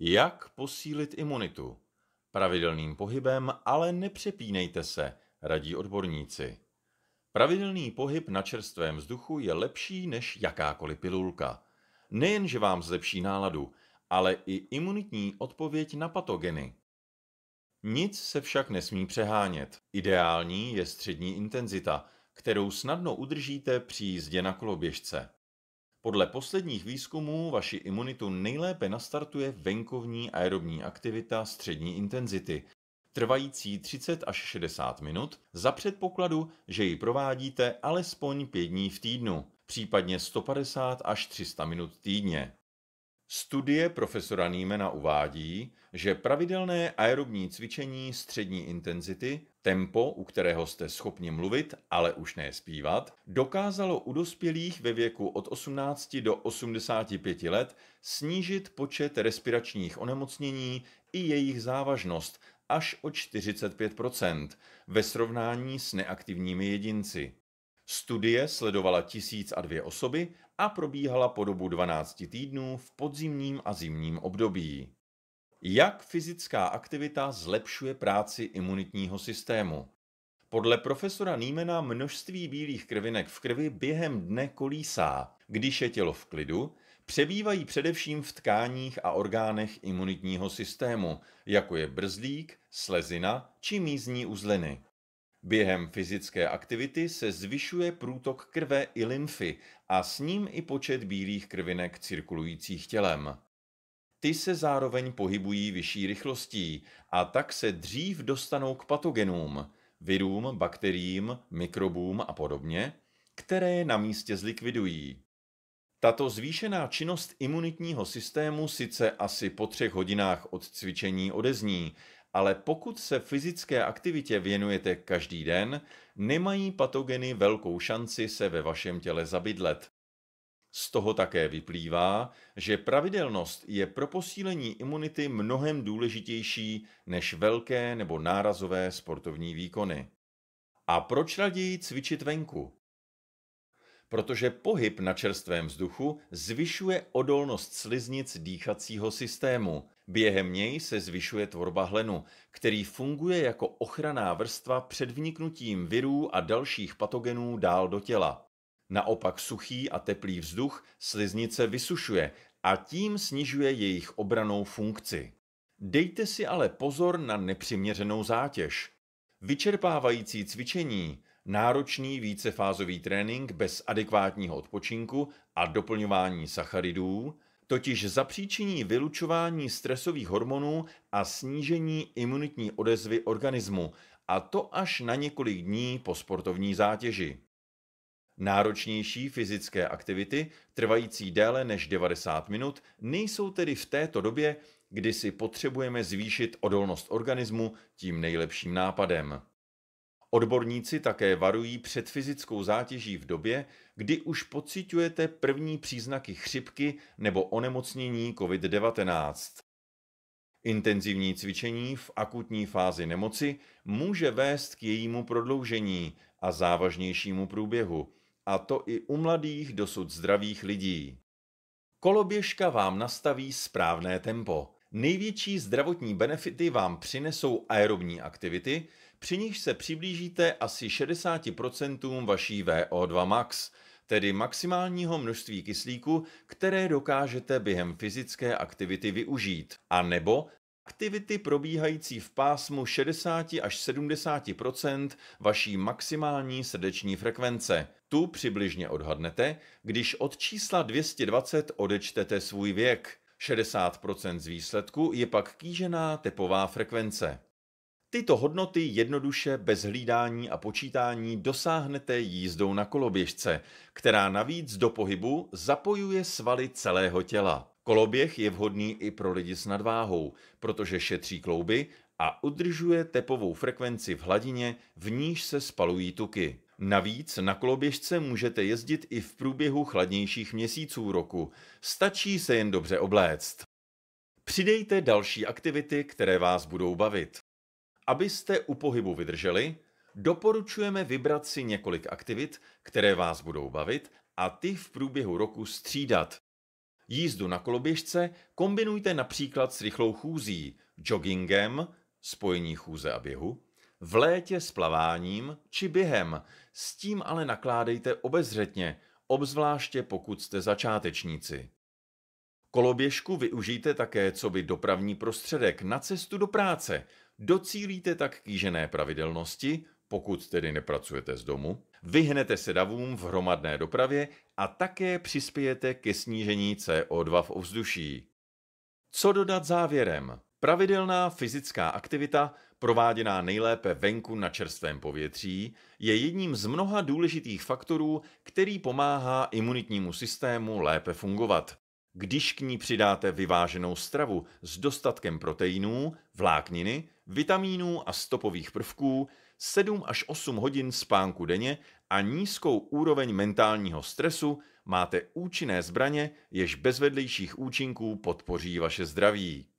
Jak posílit imunitu? Pravidelným pohybem, ale nepřepínejte se, radí odborníci. Pravidelný pohyb na čerstvém vzduchu je lepší než jakákoliv pilulka. Nejenže vám zlepší náladu, ale i imunitní odpověď na patogeny. Nic se však nesmí přehánět. Ideální je střední intenzita, kterou snadno udržíte při jízdě na koloběžce. Podle posledních výzkumů vaši imunitu nejlépe nastartuje venkovní aerobní aktivita střední intenzity, trvající 30 až 60 minut, za předpokladu, že ji provádíte alespoň 5 dní v týdnu, případně 150 až 300 minut týdně. Studie profesora Nímena uvádí, že pravidelné aerobní cvičení střední intenzity, tempo, u kterého jste schopni mluvit, ale už ne zpívat, dokázalo u dospělých ve věku od 18 do 85 let snížit počet respiračních onemocnění i jejich závažnost až o 45 ve srovnání s neaktivními jedinci. Studie sledovala tisíc a dvě osoby a probíhala po dobu 12 týdnů v podzimním a zimním období. Jak fyzická aktivita zlepšuje práci imunitního systému? Podle profesora Nýmena množství bílých krvinek v krvi během dne kolísá. Když je tělo v klidu, přebývají především v tkáních a orgánech imunitního systému, jako je brzdík, slezina či mízní uzliny. Během fyzické aktivity se zvyšuje průtok krve i lymfy a s ním i počet bílých krvinek cirkulujících tělem. Ty se zároveň pohybují vyšší rychlostí a tak se dřív dostanou k patogenům, virům, bakteriím, mikrobům a podobně, které na místě zlikvidují. Tato zvýšená činnost imunitního systému sice asi po třech hodinách od cvičení odezní, ale pokud se fyzické aktivitě věnujete každý den, nemají patogeny velkou šanci se ve vašem těle zabydlet. Z toho také vyplývá, že pravidelnost je pro posílení imunity mnohem důležitější než velké nebo nárazové sportovní výkony. A proč raději cvičit venku? protože pohyb na čerstvém vzduchu zvyšuje odolnost sliznic dýchacího systému. Během něj se zvyšuje tvorba hlenu, který funguje jako ochranná vrstva před vniknutím virů a dalších patogenů dál do těla. Naopak suchý a teplý vzduch sliznice vysušuje a tím snižuje jejich obranou funkci. Dejte si ale pozor na nepřiměřenou zátěž. Vyčerpávající cvičení náročný vícefázový trénink bez adekvátního odpočinku a doplňování sacharidů totiž zapříčiní vylučování stresových hormonů a snížení imunitní odezvy organismu, a to až na několik dní po sportovní zátěži. Náročnější fyzické aktivity, trvající déle než 90 minut, nejsou tedy v této době, kdy si potřebujeme zvýšit odolnost organismu tím nejlepším nápadem. Odborníci také varují před fyzickou zátěží v době, kdy už pociťujete první příznaky chřipky nebo onemocnění COVID-19. Intenzivní cvičení v akutní fázi nemoci může vést k jejímu prodloužení a závažnějšímu průběhu, a to i u mladých dosud zdravých lidí. Koloběžka vám nastaví správné tempo. Největší zdravotní benefity vám přinesou aerobní aktivity, při nichž se přiblížíte asi 60% vaší VO2 max, tedy maximálního množství kyslíku, které dokážete během fyzické aktivity využít, a nebo aktivity probíhající v pásmu 60 až 70 vaší maximální srdeční frekvence. Tu přibližně odhadnete, když od čísla 220 odečtete svůj věk. 60% z výsledku je pak kýžená tepová frekvence. Tyto hodnoty jednoduše bez hlídání a počítání dosáhnete jízdou na koloběžce, která navíc do pohybu zapojuje svaly celého těla. Koloběh je vhodný i pro lidi s nadváhou, protože šetří klouby a udržuje tepovou frekvenci v hladině, v níž se spalují tuky. Navíc na koloběžce můžete jezdit i v průběhu chladnějších měsíců roku. Stačí se jen dobře obléct. Přidejte další aktivity, které vás budou bavit. Abyste u pohybu vydrželi, doporučujeme vybrat si několik aktivit, které vás budou bavit a ty v průběhu roku střídat. Jízdu na koloběžce kombinujte například s rychlou chůzí, joggingem, spojení chůze a běhu, v létě s plaváním či během. S tím ale nakládejte obezřetně, obzvláště pokud jste začátečníci. Koloběžku využijte také co by dopravní prostředek na cestu do práce. Docílíte tak kýžené pravidelnosti, pokud tedy nepracujete z domu, vyhnete se davům v hromadné dopravě a také přispějete ke snížení CO2 v ovzduší. Co dodat závěrem? Pravidelná fyzická aktivita prováděná nejlépe venku na čerstvém povětří, je jedním z mnoha důležitých faktorů, který pomáhá imunitnímu systému lépe fungovat. Když k ní přidáte vyváženou stravu s dostatkem proteinů, vlákniny, vitamínů a stopových prvků, 7 až 8 hodin spánku denně a nízkou úroveň mentálního stresu, máte účinné zbraně, jež bez vedlejších účinků podpoří vaše zdraví.